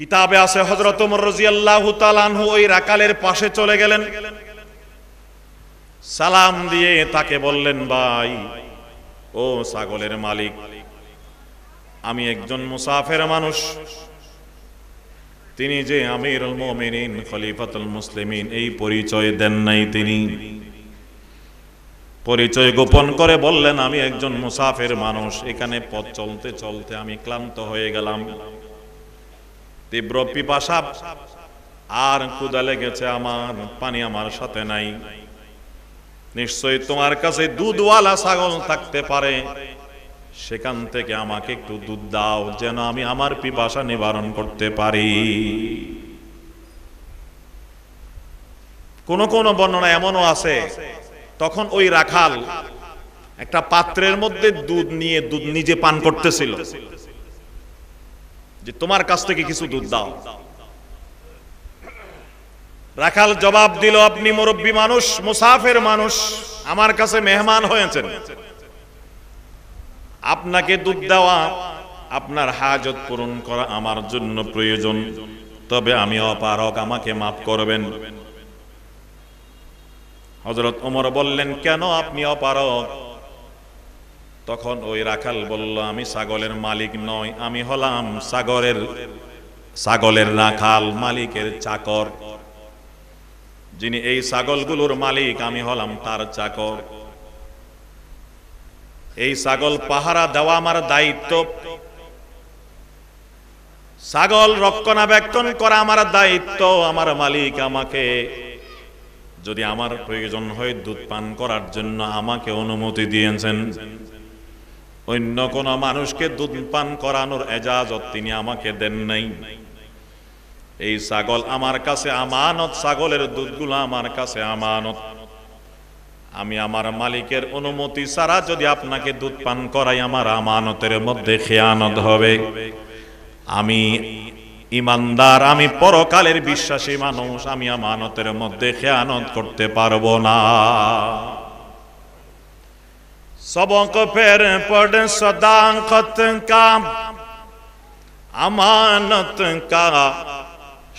কিতাবে আছে হজরত মর্রজিয়াল্লাহ তালানহু ওই রাকালের পাশে চলে গেলেন সালাম দিয়ে তাকে বললেন ভাই ও ছাগলের মালিক আমি একজন মুসাফের মানুষ তিনি যে আমিরুল মোমেনিন খলিফাতুল মুসলিমিন এই পরিচয় দেন নাই তিনি পরিচয় গোপন করে বললেন আমি একজন মুসাফের মানুষ এখানে পথ চলতে চলতে আমি ক্লান্ত হয়ে গেলাম তীব্র পিপাসা আর কুদা লেগেছে আমার পানি আমার সাথে নাই নিশ্চয়ই তোমার কাছে দুধওয়ালা ছাগল থাকতে পারে সেখান থেকে আমাকে একটু দুধ দাও যেন আমি আমার পিপাসা নিবারণ করতে পারি কোন কোন বর্ণনা এমনও আছে তখন ওই রাখাল একটা পাত্রের মধ্যে দুধ নিয়ে দুধ নিজে পান করতেছিল যে তোমার কাছ থেকে কিছু দুধ দাও রাখাল জবাব দিল আপনি মুরব্বী মানুষ মুসাফের মানুষ আমার কাছে মেহমান হয়েছেন আপনাকে দুধ দেওয়া আপনার হাজত পূরণ করা আমার জন্য প্রয়োজন তবে আমি অপারক আমাকে মাফ করবেন হজরত ওমর বললেন কেন আপনি অপারক তখন ওই রাখাল বলল আমি সাগলের মালিক নয় আমি হলাম সাগরের সাগলের রাখাল মালিকের চাকর যিনি এই সাগলগুলোর মালিক আমি হলাম তার চাকর এই সাগল পাহারা দেওয়া আমার দায়িত্ব সাগল রক্ষণাবেক্ষণ করা আমার দায়িত্ব আমার মালিক আমাকে যদি আমার প্রয়োজন হয় দুধ পান করার জন্য আমাকে অনুমতি দিয়েছেন অন্য কোন মানুষকে দুধ পান করানোর এজাজত তিনি আমাকে দেন নাই এই ছাগল আমার কাছে আমানত ছাগলের দুধগুলো আমার কাছে আমানত আমি আমার মালিকের অনুমতি ছাড়া যদি আপনাকে দুধ পান করাই আমার আমানতের মধ্যে খেয়ানত হবে আমি ইমানদার আমি পরকালের বিশ্বাসী মানুষ আমি আমানতের মধ্যে খেয়ানত করতে পারবো না सबों को फेर पड़ सदाकत का अमानत का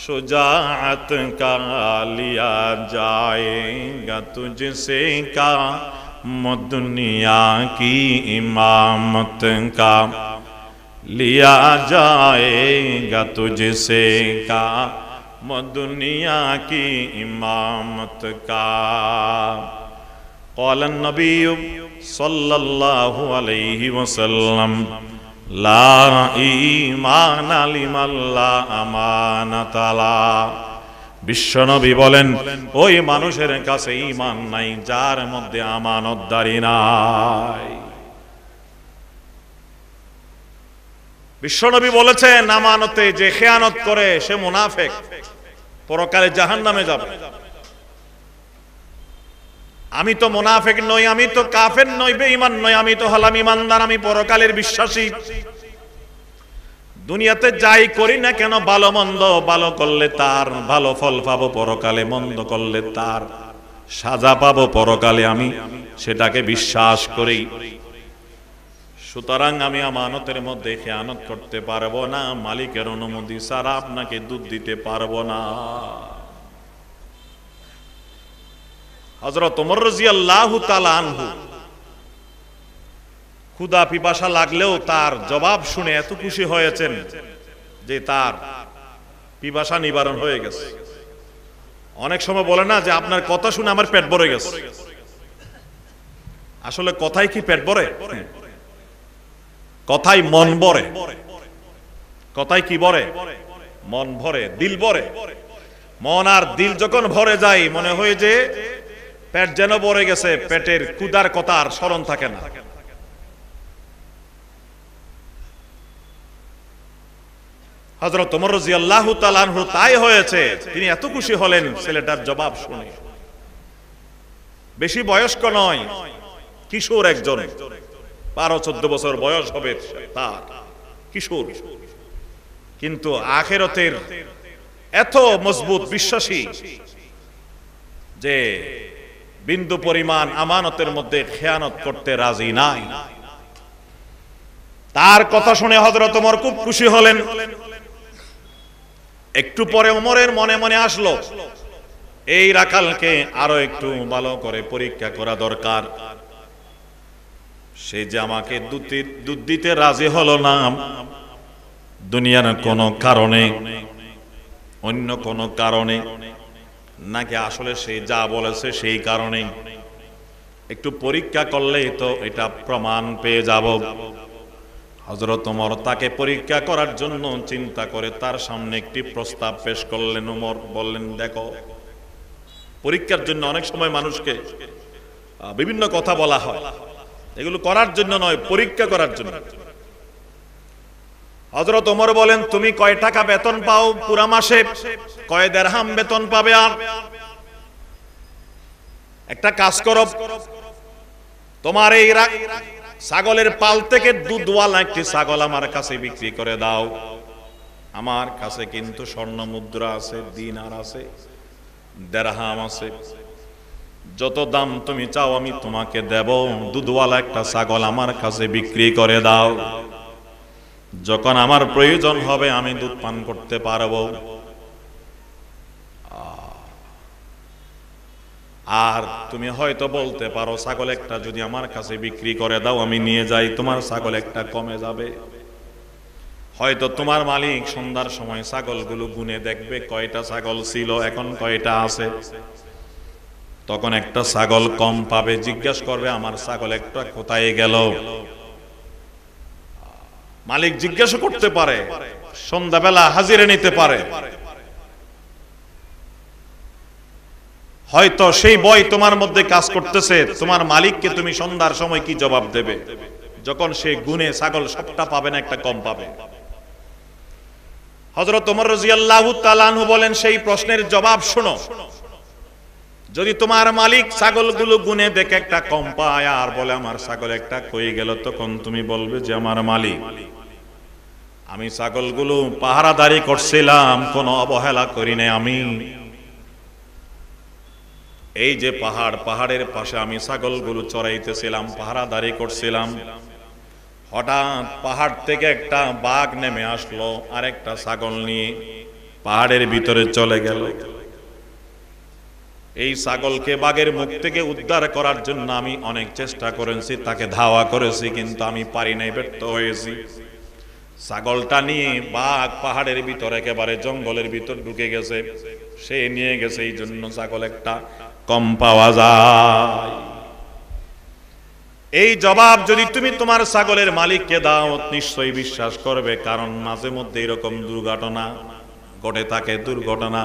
शुजात का लिया जाएगा तुझसे का मदनिया की इमामत का लिया जाएगा तुझसे का मदनिया की इमामत का قال النبي صلى الله عليه وسلم لا لمن لا له বিশ্বনবী বলেন ওই মানুষের কাছে ইমান নাই যার মধ্যে আমানতদারি নাই বিশ্বনবী বলেছেন আমানতে যে খেয়ানত করে সে মুনাফেক পরকালে জাহান নামে যাবে আমি তো মোনাফেক নই আমি তো কাফের নই বেঈমান নই আমি তো হলাম ইমানদার আমি পরকালের বিশ্বাসী দুনিয়াতে যাই করি না কেন ভালো মন্দ ভালো করলে তার ভালো ফল পাবো পরকালে মন্দ করলে তার সাজা পাবো পরকালে আমি সেটাকে বিশ্বাস করি সুতরাং আমি আমানতের মধ্যে খেয়ানত করতে পারবো না মালিকের অনুমতি সারা আপনাকে দুধ দিতে পারবো না হজরত ওমর রাজি আল্লাহ আনহু ক্ষুদা পিপাসা লাগলেও তার জবাব শুনে এত খুশি হয়েছেন যে তার পিপাসা নিবারণ হয়ে গেছে অনেক সময় বলে না যে আপনার কথা শুনে আমার পেট ভরে গেছে আসলে কথাই কি পেট ভরে কথাই মন ভরে কথাই কি ভরে মন ভরে দিল ভরে মন আর দিল যখন ভরে যায় মনে হয় যে পেট যেন ভরে গেছে পেটের কুদার কথা স্মরণ থাকে না হজরত আল্লাহ তাই হয়েছে তিনি এত খুশি হলেন ছেলেটার জবাব শুনে বেশি বয়স্ক নয় কিশোর একজন বারো চোদ্দ বছর বয়স হবে তার কিশোর কিন্তু আখেরতের এত মজবুত বিশ্বাসী যে বিন্দু পরিমাণ আমানতের মধ্যে খেয়ানত করতে রাজি নাই তার কথা শুনে হজরত ওমর খুব খুশি হলেন একটু পরে ওমরের মনে মনে আসলো এই রাখালকে আরো একটু ভালো করে পরীক্ষা করা দরকার সে যে আমাকে দুধ দিতে রাজি হলো না দুনিয়ার কোনো কারণে অন্য কোনো কারণে নাকি আসলে সে যা বলেছে সেই কারণেই একটু পরীক্ষা করলেই তো এটা প্রমাণ পেয়ে যাব হজরত উমর তাকে পরীক্ষা করার জন্য চিন্তা করে তার সামনে একটি প্রস্তাব পেশ করলেন উমর বললেন দেখো পরীক্ষার জন্য অনেক সময় মানুষকে বিভিন্ন কথা বলা হয় এগুলো করার জন্য নয় পরীক্ষা করার জন্য হজরত ওমর বলেন তুমি কয় টাকা বেতন পাও পুরা মাসে কয় দেড়হাম বেতন পাবে আর একটা কাজ করো তোমার এই ছাগলের পাল থেকে দুধওয়ালা একটি ছাগল আমার কাছে বিক্রি করে দাও আমার কাছে কিন্তু স্বর্ণ মুদ্রা আছে আর আছে দেড়হাম আছে যত দাম তুমি চাও আমি তোমাকে দেব দুধওয়ালা একটা ছাগল আমার কাছে বিক্রি করে দাও যখন আমার প্রয়োজন হবে আমি দুধ পান করতে পারব আর তুমি হয়তো বলতে পারো ছাগল একটা যদি আমার কাছে বিক্রি করে দাও আমি নিয়ে যাই তোমার ছাগল একটা কমে যাবে হয়তো তোমার মালিক সন্ধ্যার সময় ছাগলগুলো গুনে দেখবে কয়টা ছাগল ছিল এখন কয়টা আছে তখন একটা ছাগল কম পাবে জিজ্ঞাসা করবে আমার ছাগল একটা কোথায় গেল মালিক জিজ্ঞাসা করতে পারে সন্ধ্যাবেলা হাজিরে নিতে পারে হয়তো সেই বই তোমার মধ্যে কাজ করতেছে তোমার মালিককে তুমি সন্ধ্যার সময় কি জবাব দেবে যখন সে গুনে ছাগল সবটা পাবে না একটা কম পাবে হজরত ওমর রাজিয়াল্লাহু তাআলা বলেন সেই প্রশ্নের জবাব শোনো যদি তোমার মালিক ছাগলগুলো গুনে দেখে একটা কম পায় আর বলে আমার ছাগল একটা কই গেল তখন তুমি বলবে যে আমার মালিক আমি ছাগলগুলো পাহারাদারি করছিলাম কোনো অবহেলা করি নাই আমি এই যে পাহাড় পাহাড়ের পাশে আমি ছাগলগুলো চড়াইতেছিলাম পাহারাদারি করছিলাম হঠাৎ পাহাড় থেকে একটা বাঘ নেমে আসলো আর একটা ছাগল নিয়ে পাহাড়ের ভিতরে চলে গেল এই ছাগলকে বাঘের মুখ থেকে উদ্ধার করার জন্য আমি অনেক চেষ্টা করেছি তাকে ধাওয়া করেছি কিন্তু আমি পারি নাই ব্যর্থ হয়েছি ছাগলটা নিয়ে বাঘ পাহাড়ের ভিতর একেবারে জঙ্গলের ভিতর ঢুকে গেছে সে নিয়ে গেছে এই জন্য ছাগল একটা কম পাওয়া যায় এই জবাব যদি তুমি তোমার ছাগলের মালিককে দাও নিশ্চয়ই বিশ্বাস করবে কারণ মাঝে মধ্যে এরকম দুর্ঘটনা ঘটে থাকে দুর্ঘটনা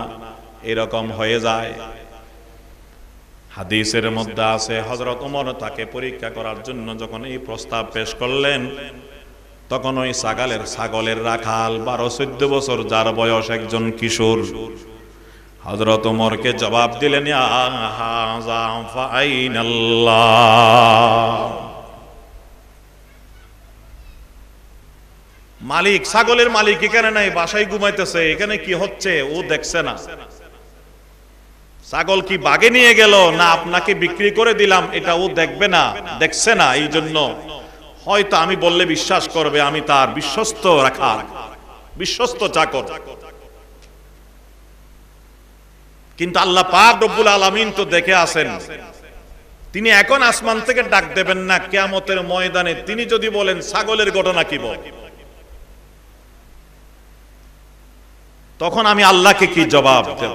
এরকম হয়ে যায় হাদিসের মধ্যে আছে হজরত উমর তাকে পরীক্ষা করার জন্য যখন এই প্রস্তাব পেশ করলেন তখন ওই ছাগলের ছাগলের রাখাল বারো চোদ্দ বছর যার বয়স একজন কিশোর হজরত উমরকে জবাব দিলেন মালিক ছাগলের মালিক এখানে নাই বাসায় ঘুমাইতেছে এখানে কি হচ্ছে ও দেখছে না ছাগল কি বাগে নিয়ে গেল না আপনাকে বিক্রি করে দিলাম এটা ও দেখবে না দেখছে না এই জন্য হয়তো আমি বললে বিশ্বাস করবে আমি তার বিশ্বস্ত রাখার বিশ্বস্ত চাকর কিন্তু আল্লাহ পাক রব্বুল আলামিন তো দেখে আসেন তিনি এখন আসমান থেকে ডাক দেবেন না কেয়ামতের ময়দানে তিনি যদি বলেন ছাগলের ঘটনা কি বল তখন আমি আল্লাহকে কি জবাব দেব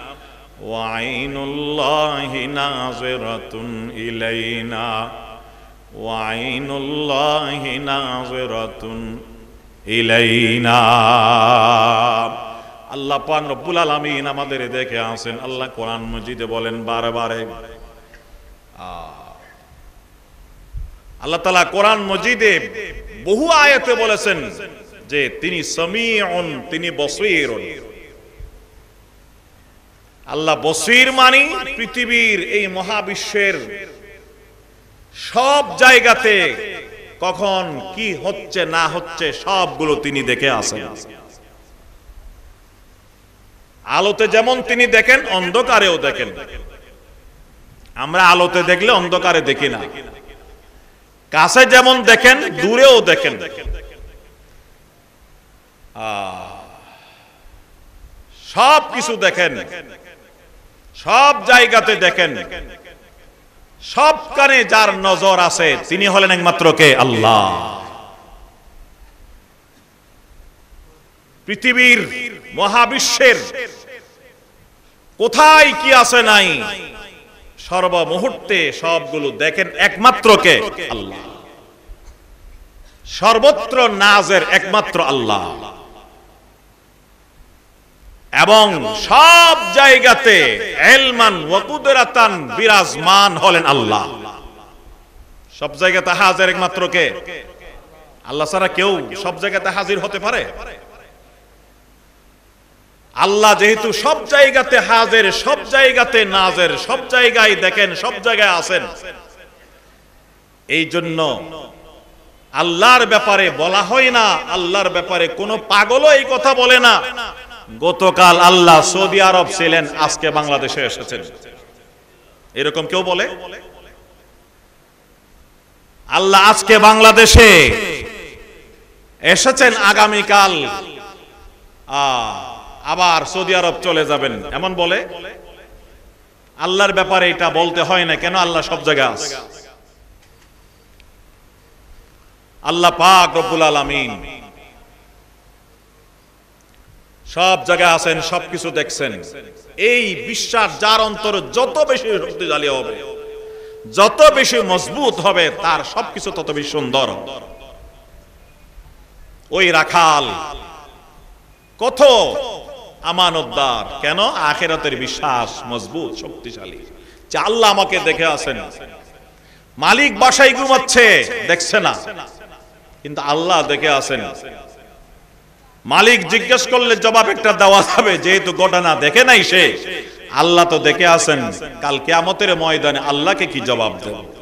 وعين الله ناظرة إلينا وعين الله ناظرة إلينا আল্লাহ পান রব্বুল আলামিন আমাদের দেখে আছেন আল্লাহ কোরআন মজিদে বলেন বারে বারে আল্লাহ তালা কোরআন মজিদে বহু আয়াতে বলেছেন যে তিনি সামিউন তিনি বসিরুন আল্লাহ বসির মানি পৃথিবীর এই মহাবিশ্বের সব জায়গাতে কখন কি হচ্ছে না হচ্ছে সবগুলো তিনি দেখে আসেন আলোতে যেমন তিনি দেখেন অন্ধকারেও দেখেন আমরা আলোতে দেখলে অন্ধকারে দেখি না কাছে যেমন দেখেন দূরেও দেখেন আহ সব কিছু দেখেন সব জায়গাতে দেখেন সব কানে যার নজর আছে তিনি হলেন একমাত্র কে আল্লাহ পৃথিবীর মহাবিশ্বের কোথায় কি আছে নাই সর্বমুহূর্তে সবগুলো দেখেন একমাত্র কে আল্লাহ সর্বত্র নাজের একমাত্র আল্লাহ এবং সব জায়গাতে এলমান ওয়াকুদরাতান বিরাজমান হলেন আল্লাহ সব জায়গাতে হাজির একমাত্র কে আল্লাহ ছাড়া কেউ সব জায়গাতে হাজির হতে পারে আল্লাহ যেহেতু সব জায়গাতে হাজের সব জায়গাতে নাজের সব জায়গায় দেখেন সব জায়গায় আছেন এই জন্য আল্লাহর ব্যাপারে বলা হয় না আল্লাহর ব্যাপারে কোনো পাগলও এই কথা বলে না গতকাল আল্লাহ সৌদি আরব ছিলেন আজকে বাংলাদেশে এসেছেন এরকম কেউ বলে আল্লাহ আজকে বাংলাদেশে এসেছেন আগামীকাল আবার সৌদি আরব চলে যাবেন এমন বলে আল্লাহর ব্যাপারে এটা বলতে হয় না কেন আল্লাহ সব জায়গায় আল্লাহ পাক রব্বুল আলামিন সব জায়গায় আছেন সবকিছু দেখছেন এই বিশ্বাস যার অন্তর যত বেশি শক্তিশালী হবে যত বেশি মজবুত হবে তার সবকিছু তত বেশি সুন্দর ওই রাখাল কত আমানতদার কেন আখেরাতের বিশ্বাস মজবুত শক্তিশালী যে আল্লাহ আমাকে দেখে আছেন মালিক বাসায় ঘুমাচ্ছে দেখছে না কিন্তু আল্লাহ দেখে আছেন মালিক জিজ্ঞেস করলে জবাব একটা দেওয়া যাবে যেহেতু ঘটনা দেখে নাই সে আল্লাহ তো দেখে আছেন কাল আমতের ময়দানে আল্লাহকে কি জবাব দেব